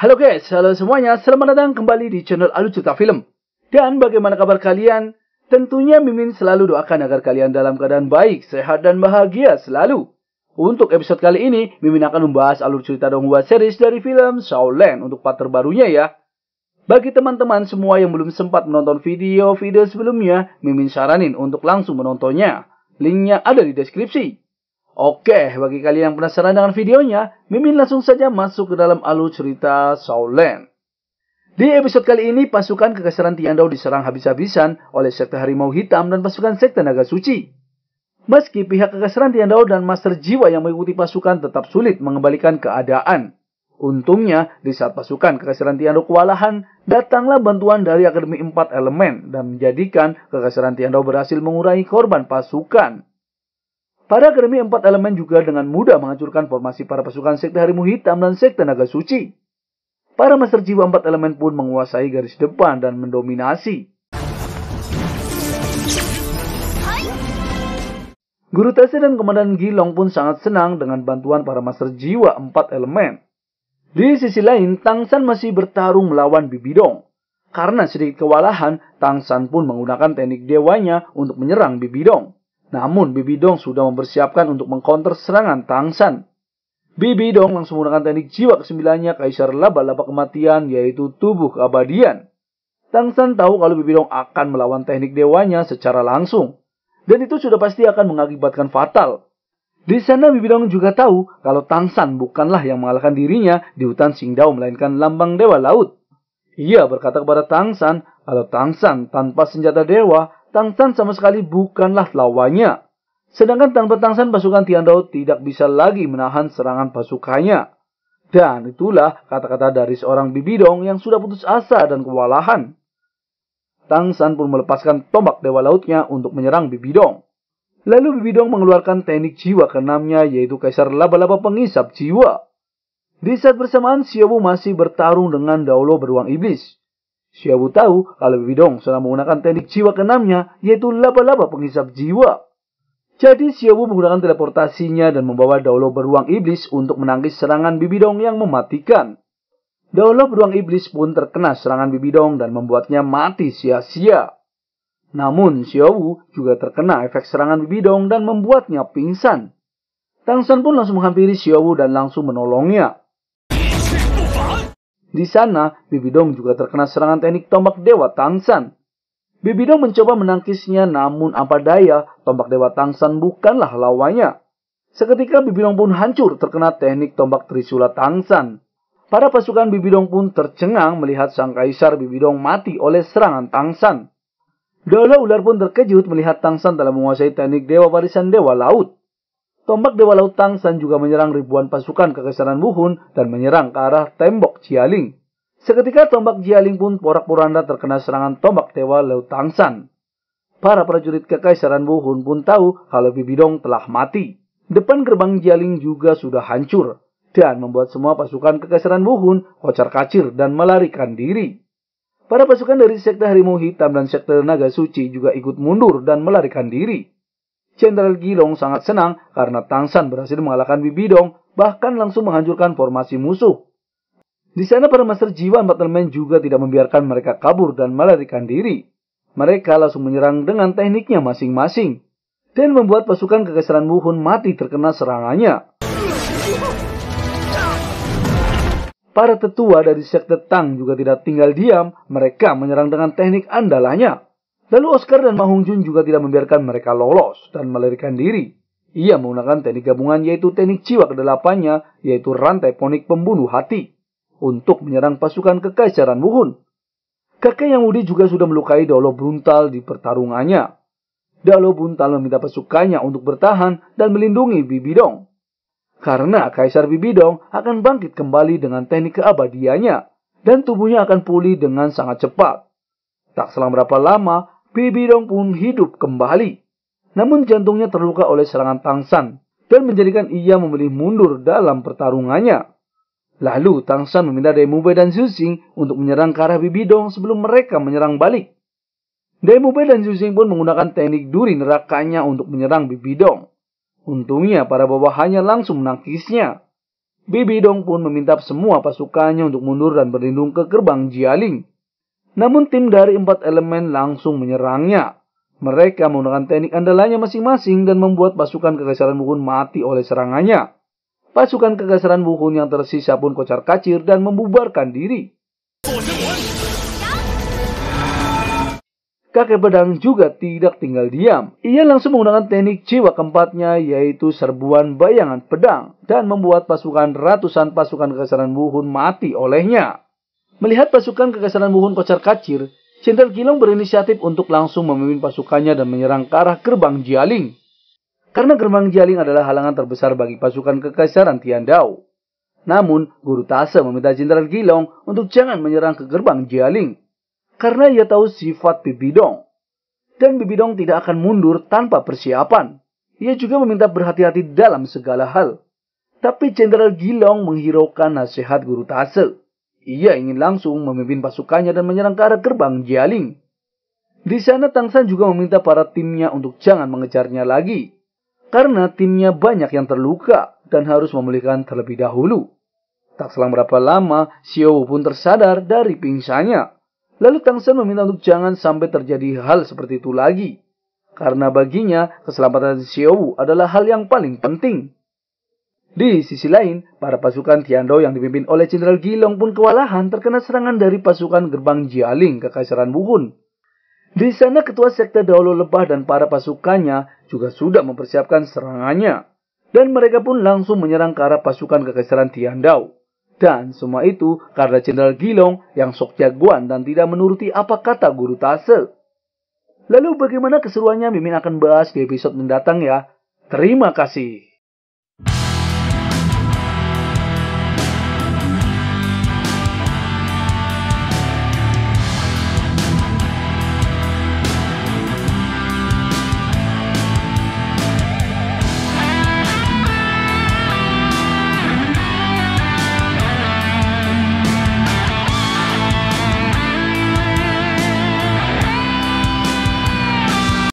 Halo guys, halo semuanya, selamat datang kembali di channel Alu Cerita Film. Dan bagaimana kabar kalian? Tentunya Mimin selalu doakan agar kalian dalam keadaan baik, sehat, dan bahagia selalu. Untuk episode kali ini, Mimin akan membahas alur cerita Donghua series dari film Shaolin untuk part terbarunya ya. Bagi teman-teman semua yang belum sempat menonton video-video sebelumnya, Mimin saranin untuk langsung menontonnya. Linknya ada di deskripsi. Oke, bagi kalian yang penasaran dengan videonya, Mimin langsung saja masuk ke dalam alur cerita Shaolin. Di episode kali ini, pasukan kekaisaran Tiandao diserang habis-habisan oleh Sekte Harimau Hitam dan pasukan Sekte Naga Suci. Meski pihak kekaisaran Tiandao dan Master Jiwa yang mengikuti pasukan tetap sulit mengembalikan keadaan. Untungnya, di saat pasukan kekaisaran Tiandao kewalahan, datanglah bantuan dari Akademi Empat Elemen dan menjadikan kekaisaran Tiandao berhasil mengurangi korban pasukan. Para akademi empat elemen juga dengan mudah menghancurkan formasi para pasukan sekte harimau hitam dan sekte naga suci. Para master jiwa empat elemen pun menguasai garis depan dan mendominasi. Guru Tese dan Komandan Gilong pun sangat senang dengan bantuan para master jiwa empat elemen. Di sisi lain, Tang San masih bertarung melawan Bibidong. Karena sedikit kewalahan, Tang San pun menggunakan teknik dewanya untuk menyerang Bibidong. Namun Bibidong sudah mempersiapkan untuk mengcounter serangan Tang Tangsan. Bibidong langsung menggunakan teknik jiwa kesembilannya Kaisar Laba-Laba Kematian yaitu tubuh keabadian. Tang San tahu kalau Bibidong akan melawan teknik dewanya secara langsung. Dan itu sudah pasti akan mengakibatkan fatal. Di sana Bibidong juga tahu kalau Tang San bukanlah yang mengalahkan dirinya di hutan Singdao melainkan lambang dewa laut. Ia berkata kepada Tang San, kalau Tang San tanpa senjata dewa Tang San sama sekali bukanlah lawannya. Sedangkan tanpa Tang San pasukan Tian Dao tidak bisa lagi menahan serangan pasukannya. Dan itulah kata-kata dari seorang bibidong yang sudah putus asa dan kewalahan. Tang San pun melepaskan tombak dewa lautnya untuk menyerang bibidong. Lalu Bibidong mengeluarkan teknik jiwa keenamnya yaitu Kaisar Laba-Laba Pengisap Jiwa. Di saat bersamaan, Xiaobu masih bertarung dengan Daolo Beruang Iblis. Syabu tahu kalau Bidong sedang menggunakan teknik jiwa keenamnya, yaitu laba-laba penghisap jiwa. Jadi Xiaowu menggunakan teleportasinya dan membawa Daulo beruang iblis untuk menangkis serangan Bibidong yang mematikan. Daulo beruang iblis pun terkena serangan Bibidong dan membuatnya mati sia-sia. Namun Xiaowu juga terkena efek serangan Bibidong dan membuatnya pingsan. Tang Tangsan pun langsung menghampiri Xiaowu dan langsung menolongnya. Di sana, Bibidong juga terkena serangan teknik tombak Dewa Tangsan. Bibidong mencoba menangkisnya namun apa daya, tombak Dewa Tangsan bukanlah lawannya. Seketika Bibidong pun hancur terkena teknik tombak Trisula Tangsan. Para pasukan Bibidong pun tercengang melihat sang kaisar Bibidong mati oleh serangan Tangsan. Daula ular pun terkejut melihat Tangsan dalam menguasai teknik Dewa warisan Dewa Laut. Tombak Dewa Laut Tang San juga menyerang ribuan pasukan Kekaisaran Wuhun dan menyerang ke arah tembok Jialing. Seketika tombak Jialing pun porak-poranda terkena serangan tombak Dewa Laut Tang San. Para prajurit Kekaisaran Wuhun pun tahu kalau Bibidong telah mati. Depan gerbang Jialing juga sudah hancur dan membuat semua pasukan Kekaisaran Wuhun kocar-kacir dan melarikan diri. Para pasukan dari Sekte Harimau Hitam dan Sekte Naga Suci juga ikut mundur dan melarikan diri. Jenderal Gilong sangat senang karena Tang San berhasil mengalahkan Bibidong, bahkan langsung menghancurkan formasi musuh. Di sana para Master Jiwa Battleman juga tidak membiarkan mereka kabur dan melarikan diri. Mereka langsung menyerang dengan tekniknya masing-masing dan membuat pasukan kekaisaran Muhun mati terkena serangannya. Para tetua dari sekte Tang juga tidak tinggal diam, mereka menyerang dengan teknik andalanya. Lalu Oscar dan Mahung Jun juga tidak membiarkan mereka lolos dan melarikan diri. Ia menggunakan teknik gabungan yaitu teknik jiwa kedelapannya yaitu rantai ponik pembunuh hati untuk menyerang pasukan kekaisaran Wuhun. Kakek yang Wudi juga sudah melukai Dolo Buntal di pertarungannya. Dalo Buntal meminta pasukannya untuk bertahan dan melindungi Bibidong. Karena Kaisar Bibidong akan bangkit kembali dengan teknik keabadiannya dan tubuhnya akan pulih dengan sangat cepat. Tak selang berapa lama, Dong pun hidup kembali. Namun jantungnya terluka oleh serangan Tangsan dan menjadikan ia memilih mundur dalam pertarungannya. Lalu Tangsan meminta Demube dan Susing untuk menyerang ke arah Bibidong sebelum mereka menyerang balik. Demube dan Susing pun menggunakan teknik duri nerakanya untuk menyerang Bibidong. Untungnya para bawahannya langsung menangkisnya. Bibidong pun meminta semua pasukannya untuk mundur dan berlindung ke gerbang Jialing. Namun tim dari empat elemen langsung menyerangnya. Mereka menggunakan teknik andalanya masing-masing dan membuat pasukan kekaisaran Wuhun mati oleh serangannya. Pasukan kekaisaran Wuhun yang tersisa pun kocar kacir dan membubarkan diri. Kakek pedang juga tidak tinggal diam. Ia langsung menggunakan teknik jiwa keempatnya yaitu serbuan bayangan pedang dan membuat pasukan ratusan pasukan kekaisaran Wuhun mati olehnya. Melihat pasukan Kekaisaran buhun kocar kacir, Jenderal Gilong berinisiatif untuk langsung memimpin pasukannya dan menyerang ke arah gerbang Jialing. Karena gerbang Jialing adalah halangan terbesar bagi pasukan Kekaisaran Tian Dao. Namun, Guru Tase meminta Jenderal Gilong untuk jangan menyerang ke gerbang Jialing. Karena ia tahu sifat Bibidong. Dan Bibidong tidak akan mundur tanpa persiapan. Ia juga meminta berhati-hati dalam segala hal. Tapi Jenderal Gilong menghiraukan nasihat Guru Tase. Ia ingin langsung memimpin pasukannya dan menyerang ke arah gerbang Jialing. Di sana Tang San juga meminta para timnya untuk jangan mengejarnya lagi. Karena timnya banyak yang terluka dan harus memulihkan terlebih dahulu. Tak selang berapa lama, Xiao Wu pun tersadar dari pingsannya. Lalu Tang San meminta untuk jangan sampai terjadi hal seperti itu lagi. Karena baginya, keselamatan Xiao Wu adalah hal yang paling penting. Di sisi lain, para pasukan Tiando yang dipimpin oleh Jenderal Gilong pun kewalahan terkena serangan dari pasukan gerbang Jialing ke Kekaisaran Wuhun. Di sana ketua sekte Daolo Lebah dan para pasukannya juga sudah mempersiapkan serangannya. Dan mereka pun langsung menyerang ke arah pasukan Kekaisaran Tiandao. Dan semua itu karena Jenderal Gilong yang sok jagoan dan tidak menuruti apa kata Guru Tase. Lalu bagaimana keseruannya Mimin akan bahas di episode mendatang ya. Terima kasih.